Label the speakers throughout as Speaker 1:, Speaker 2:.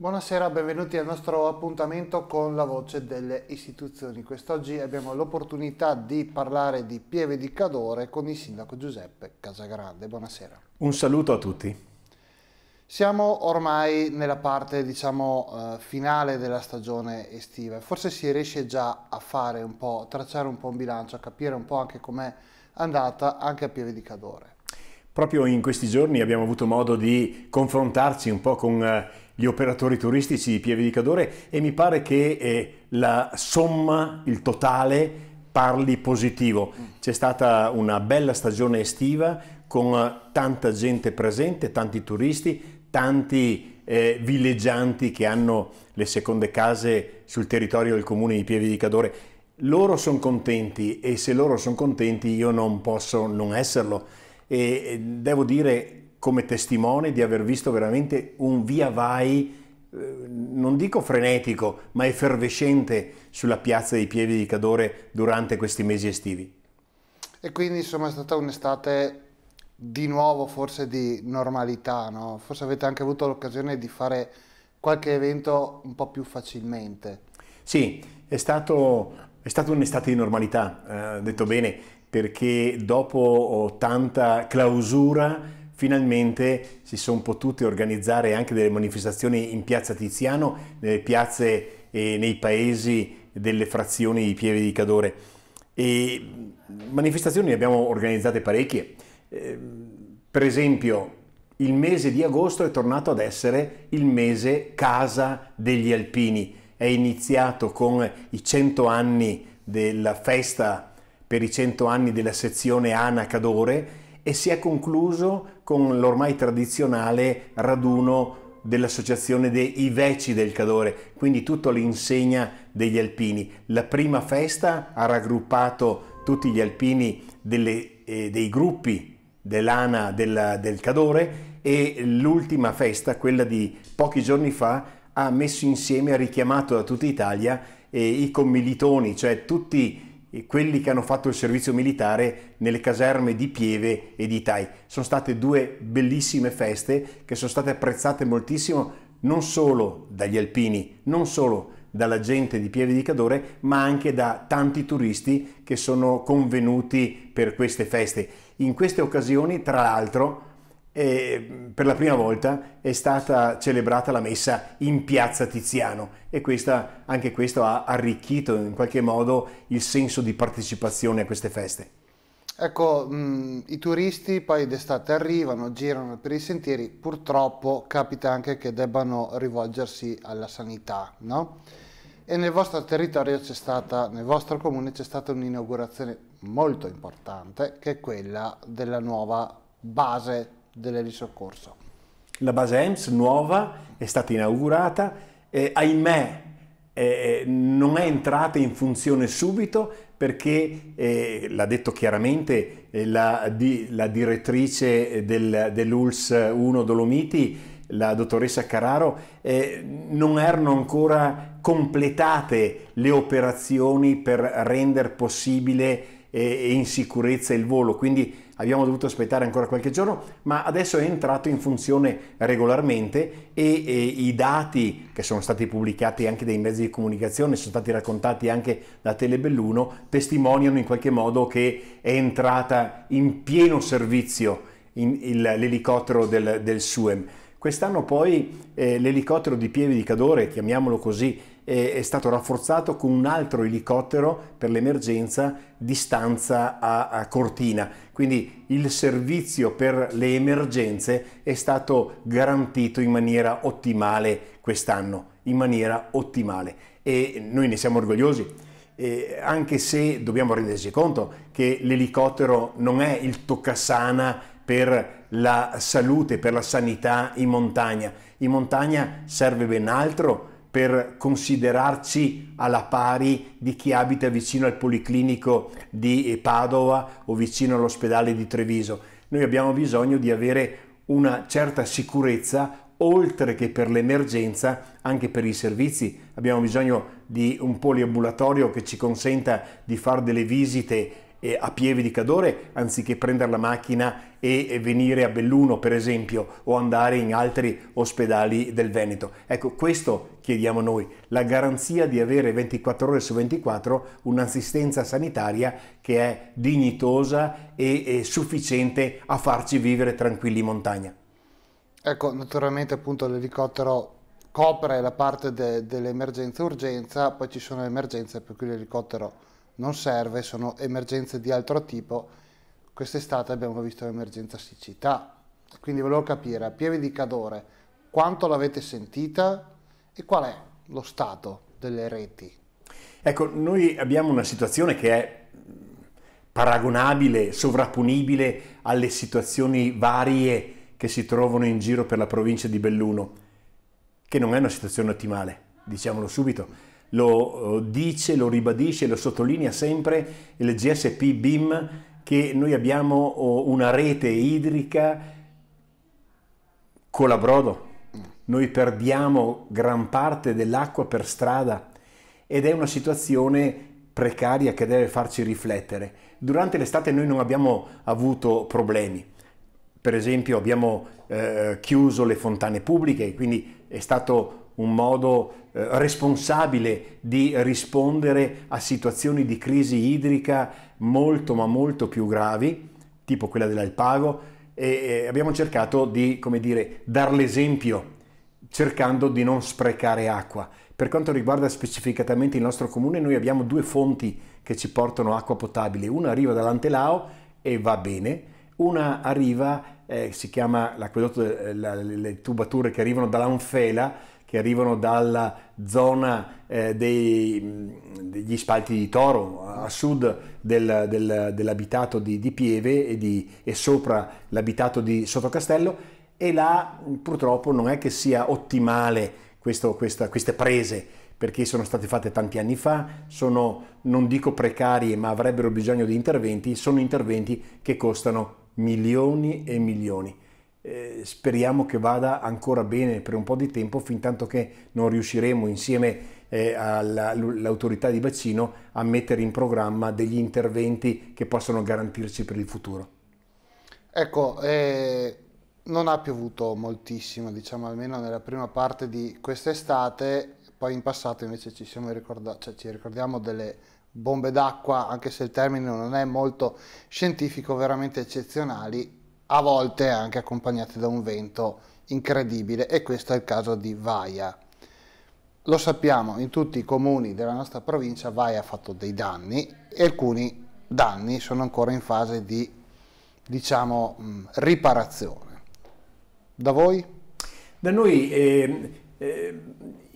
Speaker 1: Buonasera, benvenuti al nostro appuntamento con la voce delle istituzioni. Quest'oggi abbiamo l'opportunità di parlare di Pieve di Cadore con il sindaco Giuseppe Casagrande. Buonasera.
Speaker 2: Un saluto a tutti.
Speaker 1: Siamo ormai nella parte, diciamo, eh, finale della stagione estiva. Forse si riesce già a fare un po', tracciare un po' un bilancio, a capire un po' anche com'è andata anche a Pieve di Cadore.
Speaker 2: Proprio in questi giorni abbiamo avuto modo di confrontarci un po' con eh, gli operatori turistici di Pieve di Cadore e mi pare che eh, la somma, il totale, parli positivo. C'è stata una bella stagione estiva con tanta gente presente, tanti turisti, tanti eh, villeggianti che hanno le seconde case sul territorio del comune di Pieve di Cadore. Loro sono contenti e se loro sono contenti io non posso non esserlo. E eh, devo dire come testimone di aver visto veramente un via vai, eh, non dico frenetico, ma effervescente sulla piazza dei piedi di Cadore durante questi mesi estivi.
Speaker 1: E quindi insomma è stata un'estate di nuovo forse di normalità, no? forse avete anche avuto l'occasione di fare qualche evento un po' più facilmente.
Speaker 2: Sì, è, stato, è stata un'estate di normalità, eh, detto bene, perché dopo tanta clausura finalmente si sono potute organizzare anche delle manifestazioni in piazza Tiziano, nelle piazze e eh, nei paesi delle frazioni di Pieve di Cadore. E mm, manifestazioni ne abbiamo organizzate parecchie. Ehm, per esempio, il mese di agosto è tornato ad essere il mese casa degli alpini. È iniziato con i 100 anni della festa per i 100 anni della sezione Ana Cadore e si è concluso con l'ormai tradizionale raduno dell'associazione dei Veci del Cadore, quindi tutto l'insegna degli alpini. La prima festa ha raggruppato tutti gli alpini delle, eh, dei gruppi dell'ANA del, del Cadore e l'ultima festa, quella di pochi giorni fa, ha messo insieme, ha richiamato da tutta Italia eh, i commilitoni, cioè tutti quelli che hanno fatto il servizio militare nelle caserme di Pieve e di Tai. Sono state due bellissime feste che sono state apprezzate moltissimo non solo dagli alpini, non solo dalla gente di Pieve di Cadore, ma anche da tanti turisti che sono convenuti per queste feste. In queste occasioni, tra l'altro, eh, per la prima volta è stata celebrata la messa in piazza Tiziano e questa, anche questo ha arricchito in qualche modo il senso di partecipazione a queste feste.
Speaker 1: Ecco, mh, mm, i turisti poi d'estate arrivano, girano per i sentieri, purtroppo capita anche che debbano rivolgersi alla sanità, no? E nel vostro territorio c'è stata, nel vostro comune c'è stata un'inaugurazione molto importante, che è quella della nuova base dell'elisoccorso.
Speaker 2: La base EMS nuova è stata inaugurata, eh, ahimè eh, non è entrata in funzione subito perché, eh, l'ha detto chiaramente eh, la, di, la, direttrice del, dell'ULS 1 Dolomiti, la dottoressa Cararo, eh, non erano ancora completate le operazioni per rendere possibile e eh, in sicurezza il volo, quindi abbiamo dovuto aspettare ancora qualche giorno, ma adesso è entrato in funzione regolarmente e, e i dati che sono stati pubblicati anche dai mezzi di comunicazione, sono stati raccontati anche da Telebelluno, testimoniano in qualche modo che è entrata in pieno servizio in il, l'elicottero del, del Suem. Quest'anno poi eh, l'elicottero di Pieve di Cadore, chiamiamolo così, è stato rafforzato con un altro elicottero per l'emergenza di stanza a, a Cortina. Quindi il servizio per le emergenze è stato garantito in maniera ottimale quest'anno, in maniera ottimale e noi ne siamo orgogliosi. Eh, anche se dobbiamo renderci conto che l'elicottero non è il toccasana per la salute, per la sanità in montagna. In montagna serve ben altro per considerarci alla pari di chi abita vicino al Policlinico di eh, Padova o vicino all'ospedale di Treviso. Noi abbiamo bisogno di avere una certa sicurezza oltre che per l'emergenza anche per i servizi. Abbiamo bisogno di un poliambulatorio che ci consenta di fare delle visite a Pieve di Cadore anziché prendere la macchina e venire a Belluno per esempio o andare in altri ospedali del Veneto. Ecco, questo chiediamo noi, la garanzia di avere 24 ore su 24 un'assistenza sanitaria che è dignitosa e è sufficiente a farci vivere tranquilli in montagna.
Speaker 1: Ecco, naturalmente appunto l'elicottero copre la parte de dell'emergenza-urgenza, poi ci sono le emergenze per cui l'elicottero non serve, sono emergenze di altro tipo. Quest'estate abbiamo visto l'emergenza siccità, quindi volevo capire a Pieve di Cadore quanto l'avete sentita e qual è lo stato delle reti.
Speaker 2: Ecco, noi abbiamo una situazione che è paragonabile, sovrapponibile alle situazioni varie che si trovano in giro per la provincia di Belluno, che non è una situazione ottimale, diciamolo subito lo eh, dice, lo ribadisce, lo sottolinea sempre il GSP BIM che noi abbiamo oh, una rete idrica colabrodo, noi perdiamo gran parte dell'acqua per strada ed è una situazione precaria che deve farci riflettere. Durante l'estate noi non abbiamo avuto problemi, per esempio abbiamo eh, chiuso le fontane pubbliche, quindi è stato un modo eh, responsabile di rispondere a situazioni di crisi idrica molto ma molto più gravi, tipo quella dell'Alpago, e abbiamo cercato di, come dire, dar l'esempio cercando di non sprecare acqua. Per quanto riguarda specificatamente il nostro comune, noi abbiamo due fonti che ci portano acqua potabile. Una arriva dall'Antelao e va bene, una arriva, eh, si chiama l'acquedotto, eh, le tubature che arrivano dall'Anfela, che arrivano dalla zona eh, dei, degli spalti di Toro a sud del, del, dell'abitato di, di Pieve e, di, e, sopra l'abitato di Sottocastello e là purtroppo non è che sia ottimale questo, questa, queste prese perché sono state fatte tanti anni fa, sono non dico precarie ma avrebbero bisogno di interventi, sono interventi che costano milioni e milioni eh, speriamo che vada ancora bene per un po' di tempo, fin tanto che non riusciremo insieme eh, all'autorità di vaccino a mettere in programma degli interventi che possano garantirci per il futuro.
Speaker 1: Ecco, eh, non ha piovuto moltissimo, diciamo almeno nella prima parte di quest'estate, poi in passato invece ci, cioè, ci ricordiamo delle bombe d'acqua, anche se il termine non è molto scientifico, veramente eccezionali a volte anche accompagnati da un vento incredibile e questo è il caso di Vaia. Lo sappiamo, in tutti i comuni della nostra provincia Vaia ha fatto dei danni e alcuni danni sono ancora in fase di, diciamo, mm, riparazione. Da voi? Da noi eh, eh,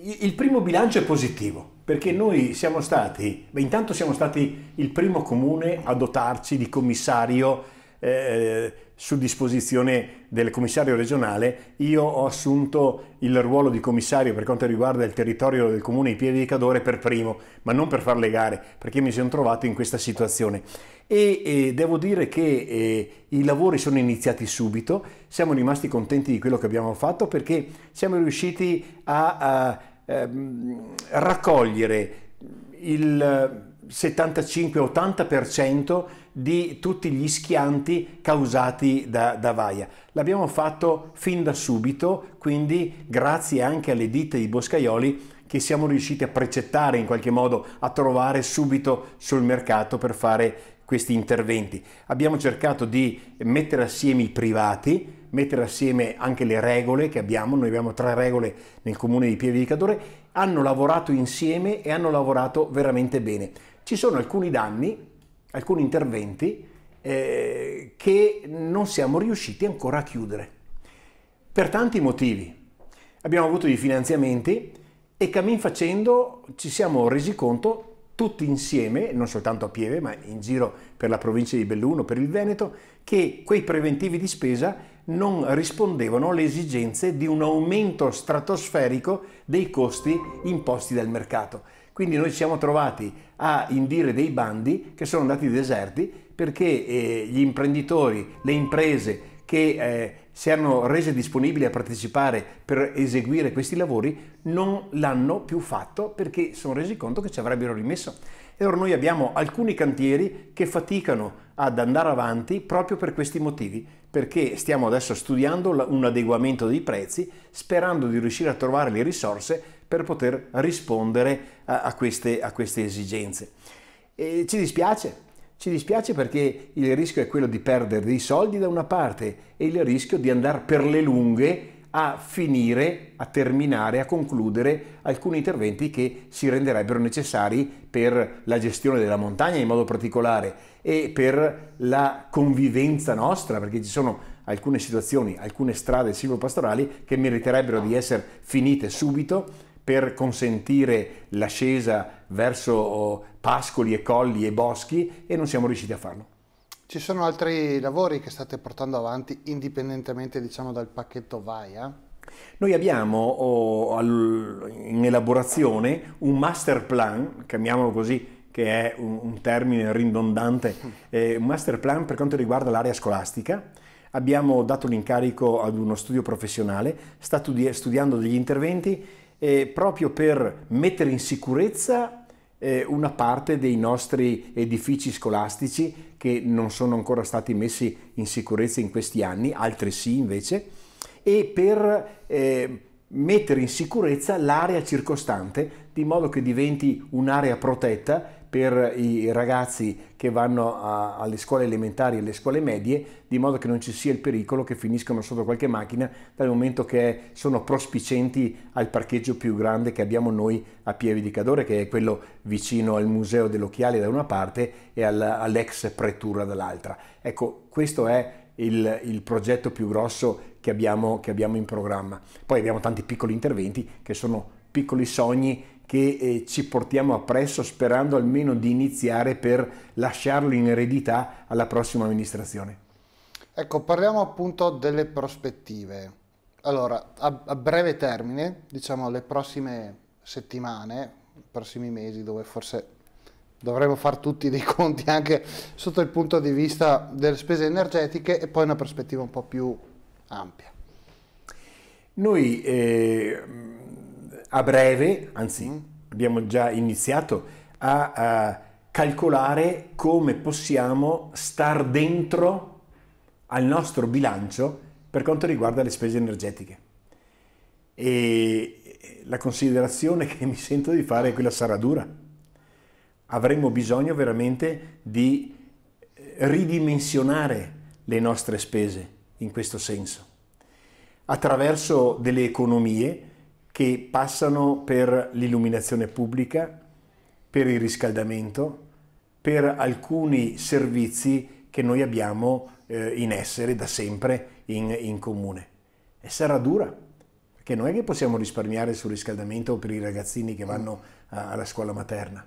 Speaker 1: il primo bilancio è
Speaker 2: positivo perché noi siamo stati, beh, intanto siamo stati il primo comune a dotarci di commissario eh, su disposizione del commissario regionale, io ho assunto il ruolo di commissario per quanto riguarda il territorio del comune di Pieve di Cadore per primo, ma non per far legare, perché mi sono trovato in questa situazione. E, e devo dire che eh, i lavori sono iniziati subito, siamo rimasti contenti di quello che abbiamo fatto perché siamo riusciti a, a, a, ehm, a raccogliere il 75-80% di tutti gli schianti causati da, da Vaia. L'abbiamo fatto fin da subito, quindi grazie anche alle ditte di boscaioli che siamo riusciti a precettare in qualche modo, a trovare subito sul mercato per fare questi interventi. Abbiamo cercato di mettere assieme i privati, mettere assieme anche le regole che abbiamo, noi abbiamo tre regole nel comune di Pieve di Cadore, hanno lavorato insieme e hanno lavorato veramente bene ci sono alcuni danni, alcuni interventi eh, che non siamo riusciti ancora a chiudere. Per tanti motivi. Abbiamo avuto dei finanziamenti e cammin facendo ci siamo resi conto tutti insieme, non soltanto a Pieve, ma in giro per la provincia di Belluno, per il Veneto, che quei preventivi di spesa non rispondevano alle esigenze di un aumento stratosferico dei costi imposti dal mercato. Quindi noi ci siamo trovati a indire dei bandi che sono andati deserti perché eh, gli imprenditori, le imprese che eh, si erano rese disponibili a partecipare per eseguire questi lavori non l'hanno più fatto perché sono resi conto che ci avrebbero rimesso. E ora noi abbiamo alcuni cantieri che faticano ad andare avanti proprio per questi motivi, perché stiamo adesso studiando un adeguamento dei prezzi sperando di riuscire a trovare le risorse per poter rispondere a, a, queste, a queste, esigenze. E ci dispiace, ci dispiace perché il rischio è quello di perdere dei soldi da una parte e il rischio di andare per le lunghe a finire, a terminare, a concludere alcuni interventi che si renderebbero necessari per la gestione della montagna in modo particolare e per la convivenza nostra, perché ci sono alcune situazioni, alcune strade silvopastorali che meriterebbero di essere finite subito per consentire l'ascesa verso oh, pascoli e colli e boschi e non siamo riusciti a farlo.
Speaker 1: Ci sono altri lavori che state portando avanti indipendentemente diciamo, dal pacchetto VAIA? Eh?
Speaker 2: Noi abbiamo oh, in elaborazione un master plan, chiamiamolo così, che è un, un termine ridondante, eh, un master plan per quanto riguarda l'area scolastica. Abbiamo dato l'incarico ad uno studio professionale, sta studi- studiando degli interventi eh, proprio per mettere in sicurezza eh, una parte dei nostri edifici scolastici che non sono ancora stati messi in sicurezza in questi anni, altri sì invece, e per eh, mettere in sicurezza l'area circostante di modo che diventi un'area protetta per i ragazzi che vanno a, alle scuole elementari e alle scuole medie, di modo che non ci sia il pericolo che finiscano sotto qualche macchina dal momento che sono prospicenti al parcheggio più grande che abbiamo noi a Pieve di Cadore, che è quello vicino al Museo dell'Occhiale da una parte e al, all'ex Pretura dall'altra. Ecco, questo è il, il, progetto più grosso che abbiamo, che abbiamo in programma. Poi abbiamo tanti piccoli interventi che sono piccoli sogni che eh, ci portiamo appresso sperando almeno di iniziare per lasciarlo in eredità alla prossima amministrazione.
Speaker 1: Ecco, parliamo appunto delle prospettive. Allora, a, a breve termine, diciamo le prossime settimane, i prossimi mesi, dove forse dovremo fare tutti dei conti anche sotto il punto di vista delle spese energetiche e poi una prospettiva un po' più ampia.
Speaker 2: Noi eh, a breve, anzi mm. abbiamo già iniziato a, a calcolare come possiamo star dentro al nostro bilancio per quanto riguarda le spese energetiche. E la considerazione che mi sento di fare è quella sarà dura. Avremo bisogno veramente di eh, ridimensionare le nostre spese in questo senso, attraverso delle economie che passano per l'illuminazione pubblica, per il riscaldamento, per alcuni servizi che noi abbiamo eh, in essere da sempre in, in comune. E sarà dura, perché non è che possiamo risparmiare sul riscaldamento per i ragazzini che vanno a, alla scuola materna.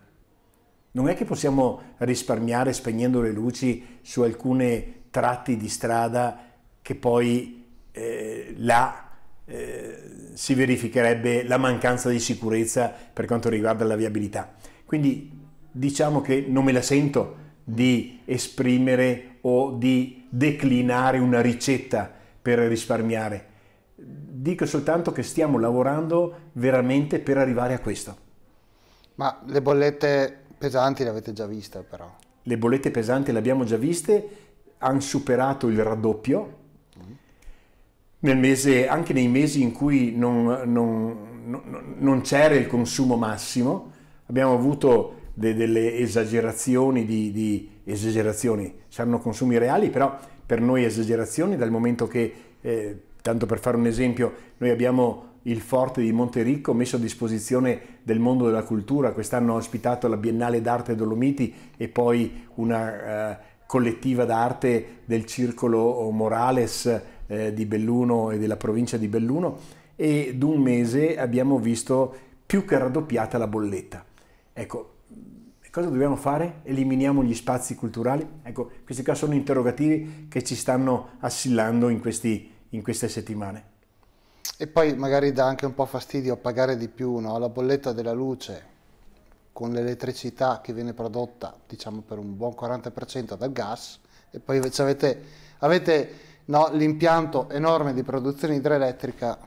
Speaker 2: Non è che possiamo risparmiare spegnendo le luci su alcune tratti di strada che poi eh, là eh, si verificherebbe la mancanza di sicurezza per quanto riguarda la viabilità. Quindi diciamo che non me la sento di esprimere o di declinare una ricetta per risparmiare. Dico soltanto che stiamo lavorando veramente per arrivare a questo.
Speaker 1: Ma le bollette pesanti le avete già viste però?
Speaker 2: Le bollette pesanti le abbiamo già viste, hanno superato il raddoppio, mese, anche nei mesi in cui non, non, non c'era il consumo massimo, abbiamo avuto de, delle esagerazioni di, di esagerazioni, saranno consumi reali, però per noi esagerazioni dal momento che, eh, tanto per fare un esempio, noi abbiamo il forte di Montericco messo a disposizione del mondo della cultura, quest'anno ha ospitato la Biennale d'arte Dolomiti e poi una eh, collettiva d'arte del Circolo Morales eh, di Belluno e della provincia di Belluno e d'un mese abbiamo visto più che raddoppiata la bolletta. Ecco, cosa dobbiamo fare? Eliminiamo gli spazi culturali? Ecco, questi qua sono interrogativi che ci stanno assillando in, questi, in queste settimane.
Speaker 1: E poi magari dà anche un po' fastidio pagare di più no? la bolletta della luce con l'elettricità che viene prodotta diciamo per un buon 40% dal gas e poi invece avete, avete no, l'impianto enorme di produzione idroelettrica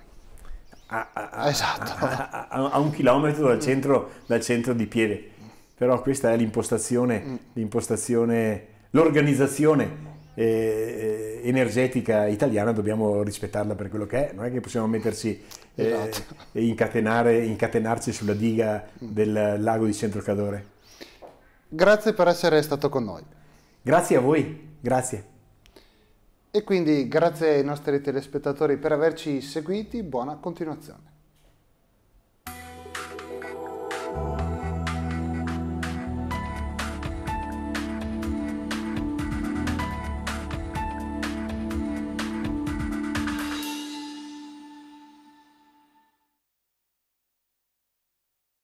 Speaker 2: a, a, a, esatto. Ah, ah, ah, a un chilometro dal centro, dal centro, di Pieve. Però questa è l'impostazione, mm. l'impostazione, l'organizzazione eh, eh, energetica italiana, dobbiamo rispettarla per quello che è, non è che possiamo metterci
Speaker 1: eh, esatto.
Speaker 2: e incatenarci sulla diga del lago di Centro Cadore.
Speaker 1: Grazie per essere stato con noi. Grazie a voi, grazie. E quindi grazie ai nostri telespettatori per averci seguiti, buona continuazione.